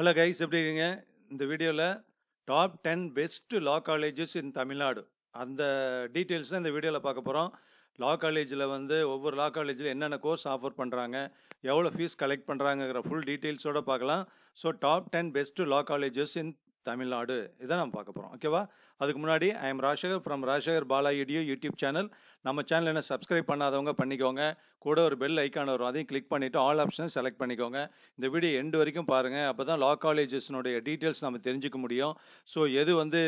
Hello guys எப்படி இருக்கீங்க இந்த வீடியோவில் top ten best law colleges in Tamil Nadu அந்த டீட்டெயில்ஸ் தான் இந்த வீடியோவில் பார்க்க போகிறோம் லா காலேஜில் வந்து ஒவ்வொரு லா காலேஜில் என்னென்ன கோர்ஸ் ஆஃபர் பண்ணுறாங்க எவ்வளோ ஃபீஸ் கலெக்ட் பண்ணுறாங்கிற ஃபுல் டீட்டெயில்ஸோடு பார்க்கலாம் so top ten best law colleges in Tamil Nadu இதை நம்ம பார்க்க போகிறோம் ஓகேவா அதுக்கு முன்னாடி I am Rajekar from Rajakar Bala இடியோ யூடியூப் சேனல் நம்ம சேனல் என்ன சப்ஸ்கிரைப் பண்ணாதவங்க பண்ணிக்கோங்க கூட ஒரு பெல் ஐக்கான் வரும் அதையும் கிளிக் பண்ணிவிட்டு ஆல் ஆப்ஷன் செலக்ட் பண்ணிக்கோங்க இந்த வீடியோ எண்டு வரைக்கும் பாருங்கள் அப்போ தான் லா காலேஜஸ்னுடைய டீட்டெயில்ஸ் நம்ம தெரிஞ்சுக்க முடியும் ஸோ எது வந்து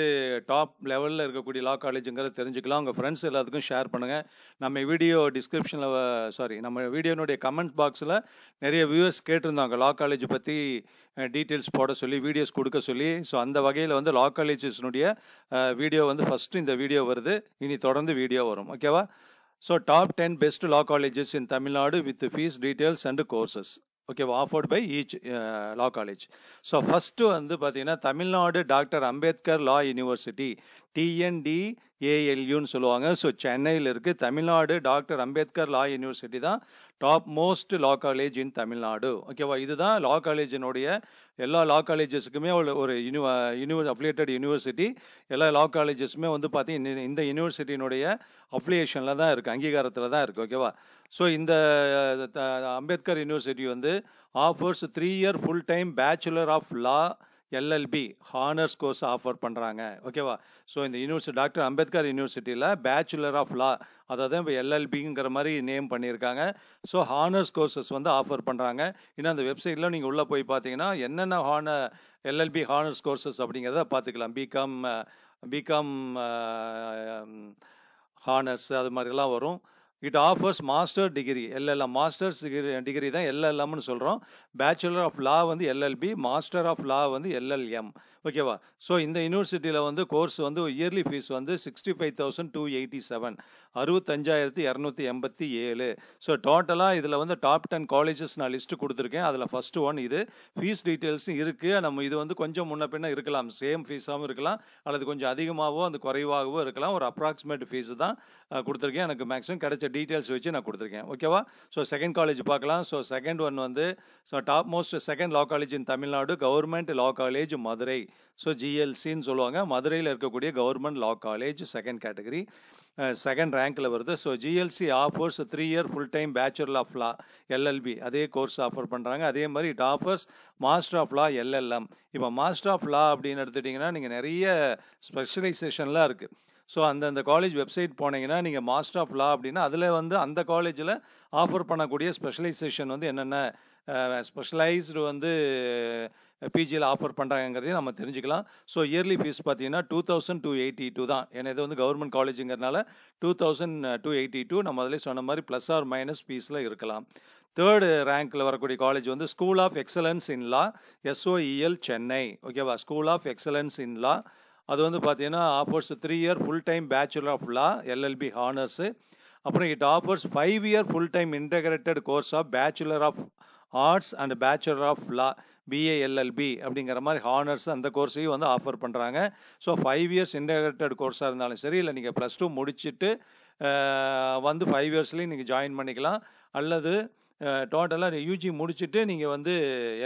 டாப் லெவலில் இருக்கக்கூடிய லா காலேஜுங்கிறத தெரிஞ்சுக்கலாம் உங்கள் ஃப்ரெண்ட்ஸ் எல்லாத்துக்கும் ஷேர் பண்ணுங்கள் நம்ம வீடியோ டிஸ்கிரிப்ஷனில் சாரி நம்ம வீடியோனுடைய கமெண்ட் பாக்ஸில் நிறைய வியூவர்ஸ் கேட்டிருந்தாங்க லா காலேஜ் பற்றி டீட்டெயில்ஸ் போட சொல்லி வீடியோஸ் கொடுக்க சொல்லி ஸோ அந்த அந்த வகையில் வந்து லா காலேஜஸ்னுடைய வீடியோ வந்து ஃபஸ்ட்டு இந்த வீடியோ வருது இனி தொடர்ந்து வீடியோ வரும் ஓகேவா so top ten best law colleges in Tamil Nadu with fees details and courses ஓகேவா offered by each law college so first வந்து பார்த்திங்கன்னா Tamil Nadu doctor Ambedkar law university TND ஏஎல்யூன்னு சொல்லுவாங்க ஸோ சென்னையில் இருக்குது Tamil Nadu doctor Ambedkar law university தான் top most law college in Tamil Nadu ஓகேவா இதுதான் லா காலேஜினுடைய எல்லா லா காலேஜஸுக்குமே ஒரு யூனிவ யூனிவர் அஃபிலியேட்டட் யூனிவர்சிட்டி எல்லா லா காலேஜஸுமே வந்து பார்த்தீங்கன்னா இந்த யூனிவர்சிட்டியினுடைய அஃபிலியேஷனில் தான் இருக்குது அங்கீகாரத்தில் தான் இருக்குது ஓகேவா ஸோ இந்த அம்பேத்கர் யூனிவர்சிட்டி வந்து offers three year full time bachelor of law LLB honours course offer பண்ணுறாங்க ஓகேவா ஸோ இந்த யூனிவர்சிட்டி டாக்டர் அம்பேத்கர் யூனிவர்சிட்டியில் பேச்சுலர் ஆஃப் லா அதாவது இப்போ எல்எல்பிங்கிற மாதிரி நேம் பண்ணியிருக்காங்க ஸோ ஹானர்ஸ் கோர்சஸ் வந்து ஆஃபர் பண்ணுறாங்க இன்னும் அந்த வெப்சைட்டில் நீங்கள் உள்ளே போய் பார்த்தீங்கன்னா என்னென்ன ஹான எல்எல்பி ஹானர்ஸ் கோர்சஸ் அப்படிங்கிறத பார்த்துக்கலாம் பிகாம் பிகாம் ஹானர்ஸ் அது மாதிரிலாம் வரும் it offers master degree LLM masters degree degree தான் எல்எல்எம்னு சொல்கிறோம் பேச்சுலர் ஆஃப் லா வந்து எல்எல்பி மாஸ்டர் ஆஃப் லா வந்து எல்எல்எம் ஓகேவா ஸோ இந்த யூனிவர்சிட்டியில் வந்து கோர்ஸ் வந்து இயர்லி ஃபீஸ் வந்து sixty five thousand two eighty seven அறுபத்தஞ்சாயிரத்தி இரநூத்தி எண்பத்தி ஏழு ஸோ டோட்டலாக இதில் வந்து டாப் டென் காலேஜஸ் நான் லிஸ்ட்டு கொடுத்துருக்கேன் அதில் ஃபஸ்ட்டு ஒன் இது ஃபீஸ் டீட்டெயில்ஸும் இருக்குது நம்ம இது வந்து கொஞ்சம் முன்ன பின்னே இருக்கலாம் சேம் ஃபீஸாகவும் இருக்கலாம் அல்லது கொஞ்சம் அதிகமாகவோ அது குறைவாகவோ இருக்கலாம் ஒரு அப்ராக்சிமேட் ஃபீஸு தான் கொடுத்துருக்கேன் எனக்கு மேக்ஸிமம் கிடைச்ச டீட்டெயில்ஸ் வச்சு நான் கொடுத்துருக்கேன் ஓகேவா ஸோ செகண்ட் காலேஜ் பார்க்கலாம் ஸோ செகண்ட் ஒன் வந்து so top most second law college in Tamil Nadu government law college Madurai so ஜிஎல்சின்னு சொல்லுவாங்க மதுரையில் இருக்கக்கூடிய government law college second category second ரேங்க்கில் வருது so GLC offers three year full time bachelor of law LLB அதே course offer பண்ணுறாங்க அதே மாதிரி it offers master of law LLM இப்போ மாஸ்டர் ஆஃப் லா அப்படின்னு எடுத்துட்டிங்கன்னா நீங்கள் நிறைய ஸ்பெஷலைசேஷன்லாம் இருக்குது ஸோ அந்த அந்த காலேஜ் வெப்சைட் போனீங்கன்னா நீங்கள் மாஸ்டர் ஆஃப் லா அப்படின்னா அதில் வந்து அந்த காலேஜில் ஆஃபர் பண்ணக்கூடிய ஸ்பெஷலைசேஷன் வந்து என்னென்ன ஸ்பெஷலைஸ்டு வந்து பிஜியில் ஆஃபர் பண்ணுறாங்கிறதையும் நம்ம தெரிஞ்சுக்கலாம் ஸோ இயர்லி ஃபீஸ் பார்த்தீங்கன்னா two thousand two eighty two தான் ஏன்னா இது வந்து கவர்மெண்ட் காலேஜுங்கிறனால two thousand two eighty two நம்ம அதிலே சொன்ன மாதிரி ப்ளஸ் ஆர் மைனஸ் ஃபீஸில் இருக்கலாம் தேர்டு ரேங்க்கில் வரக்கூடிய காலேஜ் வந்து school of excellence in law SOEL Chennai ஓகேவா school of excellence in law அது வந்து பார்த்தீங்கன்னா offers three year full time bachelor of law LLB honours அப்புறம் it offers five year full time integrated course of bachelor of arts and bachelor of law BALLB அப்படிங்கிற மாதிரி honours அந்த கோர்ஸையும் வந்து offer பண்ணுறாங்க ஸோ ஃபைவ் இயர்ஸ் இன்டகிரேட்டட் கோர்ஸாக இருந்தாலும் சரி இல்லை நீங்கள் ப்ளஸ் டூ முடிச்சுட்டு வந்து ஃபைவ் இயர்ஸ்லேயும் நீங்கள் ஜாயின் பண்ணிக்கலாம் அல்லது டோட்டலாக யூஜி முடிச்சுட்டு நீங்கள் வந்து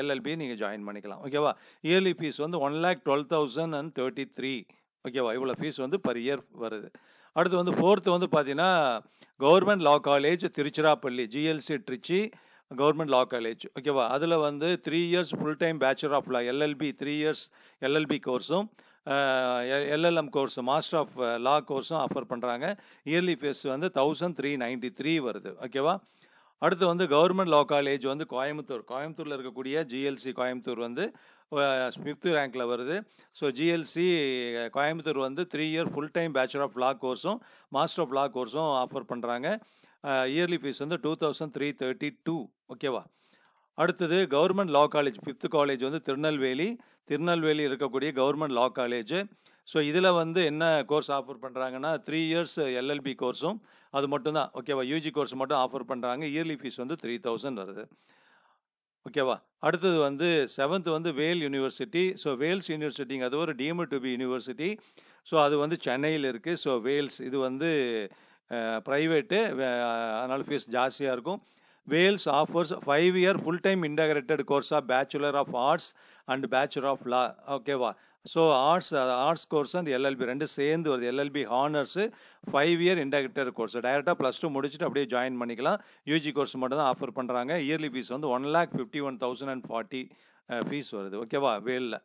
எல்எல்பி நீங்கள் ஜாயின் பண்ணிக்கலாம் ஓகேவா இயர்லி ஃபீஸ் வந்து one lakh twelve thousand and thirty three ஓகேவா இவ்வளோ ஃபீஸ் வந்து பர் இயர் வருது அடுத்து வந்து ஃபோர்த்து வந்து பார்த்தீங்கன்னா government law college Tiruchirappalli GLC Trichy government law college ஓகேவா அதில் வந்து three years full time bachelor of law LLB three years LLB கோர்ஸும் LLM course master of law கோர்ஸும் ஆஃபர் பண்ணுறாங்க இயர்லி ஃபீஸ் வந்து தௌசண்ட் த்ரீ நைன்ட்டி த்ரீ வருது ஓகேவா அடுத்து வந்து கவர்மெண்ட் லா காலேஜ் வந்து கோயம்புத்தூர் கோயம்புத்தூரில் இருக்கக்கூடிய ஜிஎல்சி கோயம்புத்தூர் வந்து ஃபிஃப்த்து ரேங்க்கில் வருது ஸோ ஜிஎல்சி கோயம்புத்தூர் வந்து three year full time bachelor of law கோர்ஸும் மாஸ்டர் ஆஃப் லா கோர்ஸும் ஆஃபர் பண்ணுறாங்க இயர்லி ஃபீஸ் வந்து two thousand three thirty two ஓகேவா அடுத்தது government law college fifth college வந்து திருநெல்வேலி திருநெல்வேலி இருக்கக்கூடிய கவர்மெண்ட் லா காலேஜ் ஸோ இதில் வந்து என்ன கோர்ஸ் ஆஃபர் பண்ணுறாங்கன்னா த்ரீ இயர்ஸ் எல்எல்பி கோர்ஸும் அது மட்டும்தான் ஓகேவா யூஜி கோர்ஸ் மட்டும் ஆஃபர் பண்ணுறாங்க இயர்லி ஃபீஸ் வந்து த்ரீ தௌசண்ட் வருது ஓகேவா அடுத்தது வந்து செவன்த் வந்து வேல் யூனிவர்சிட்டி ஸோ வேல்ஸ் யூனிவர்சிட்டிங்க அது ஒரு deemed to be university so அது வந்து சென்னையில் இருக்குது ஸோ வேல்ஸ் இது வந்து ப்ரைவேட்டு அதனால் ஃபீஸ் ஜாஸ்தியாக இருக்கும் Vels offers five year full time integrated course of Bachelor of Arts and Bachelor of Law. ஓகேவா ஸோ arts arts course and LLB ரெண்டு சேர்ந்து வருது LLB honours five year integrated course டைரெக்டாக ப்ளஸ் டூ முடிச்சுட்டு அப்படியே ஜாயின் பண்ணிக்கலாம் யூஜி கோர்ஸ் மட்டும் தான் ஆஃபர் பண்ணுறாங்க இயர்லி ஃபீஸ் வந்து one lakh fifty one thousand and forty fees வருது ஓகேவா வேலில்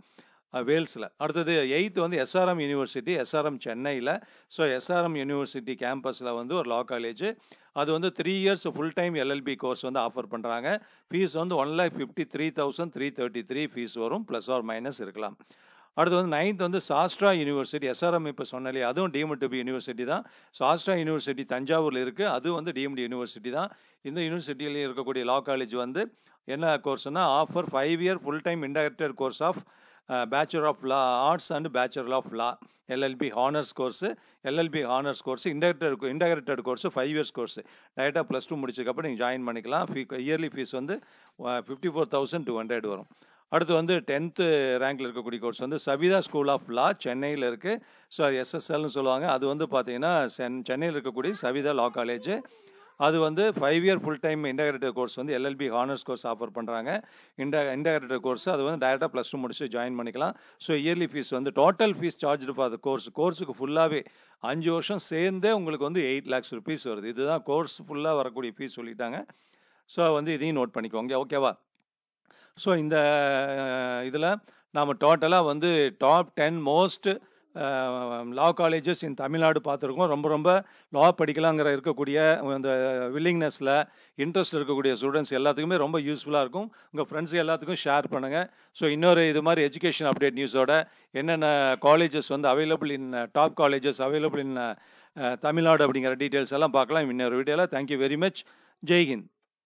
வேல்ஸில் அடுத்தது எயித்து வந்து எஸ்ஆர்எம் யூனிவர்சிட்டி எஸ்ஆர்எம் சென்னையில் ஸோ எஸ்ஆர்எம் யூனிவர்சிட்டி கேம்பஸில் வந்து ஒரு லா காலேஜ் அது வந்து three years full time LLB course வந்து ஆஃபர் பண்ணுறாங்க ஃபீஸ் வந்து one lakh fifty three thousand three thirty three fees வரும் ப்ளஸ் ஆர் மைனஸ் இருக்கலாம் அடுத்து வந்து நைன்த் வந்து சாஸ்ட்ரா யூனிவர்சிட்டி எஸ்ஆர்எம் இப்போ சொன்னாலே அதுவும் டிஎம்டி யூனிவர்சிட்டி தான் சாஸ்ட்ரா யூனிவர்சிட்டி தஞ்சாவூரில் இருக்குது அதுவும் வந்து டிஎம்டி யூனிவர்சிட்டி தான் இந்த யூனிவர்சிட்டியிலேயும் இருக்கக்கூடிய லா காலேஜ் வந்து என்ன கோர்ஸ்னால் offer five year full time integrated course of bachelor of law arts and bachelor of law LLB honours course LLB honours course integrated integrated course five years course டேரெக்டாக plus two முடிச்சதுக்கப்புறம் நீங்கள் join பண்ணிக்கலாம் fee yearly fees வந்து fifty four thousand two hundred வரும் அடுத்து வந்து tenth ரேங்கில் இருக்கக்கூடிய course வந்து சவிதா ஸ்கூல் ஆஃப் லா சென்னையில் இருக்குது ஸோ அது எஸ்எஸ்எல்னு சொல்லுவாங்க அது வந்து பார்த்திங்கன்னா சென் சென்னையில் இருக்கக்கூடிய சவிதா லா காலேஜ் அது வந்து five year full time integrated course வந்து எல்எல்பி ஹானர்ஸ் கோர்ஸ் ஆஃபர் பண்ணுறாங்க இன்ட இன்டகிரேட்டர் கோர்ஸ் அது வந்து டேரெக்டாக ப்ளஸ் டூ முடிச்சு ஜாயின் பண்ணிக்கலாம் ஸோ இயர்லி ஃபீஸ் வந்து டோட்டல் ஃபீஸ் சார்ஜ் இருப்பா அது கோர்ஸ் கோர்ஸுக்கு ஃபுல்லாகவே அஞ்சு வருஷம் சேர்ந்தே உங்களுக்கு வந்து எயிட் லேக்ஸ் ருபீஸ் வருது இதுதான் கோர்ஸ் ஃபுல்லாக வரக்கூடிய ஃபீஸ் சொல்லிட்டாங்க ஸோ வந்து இதையும் நோட் பண்ணிக்கோங்க ஓகேவா ஸோ இந்த இதில் நாம் டோட்டலாக வந்து top ten most law colleges in Tamil Nadu பார்த்துருக்கோம் ரொம்ப ரொம்ப லா படிக்கலாங்கிற இருக்கக்கூடிய அந்த வில்லிங்னஸில் இன்ட்ரெஸ்ட் இருக்கக்கூடிய ஸ்டூடெண்ட்ஸ் எல்லாத்துக்குமே ரொம்ப யூஸ்ஃபுல்லாக இருக்கும் உங்கள் ஃப்ரெண்ட்ஸ் எல்லாத்துக்கும் ஷேர் பண்ணுங்கள் ஸோ இன்னொரு இது மாதிரி எஜுகேஷன் அப்டேட் நியூஸோட என்னென்ன காலேஜஸ் வந்து available in top colleges available in Tamil Nadu அப்படிங்கிற டீட்டெயில்ஸ் எல்லாம் பார்க்கலாம் இன்னொரு வீடியோவில் தேங்க்யூ வெரி மச் ஜெய்ஹிந்த்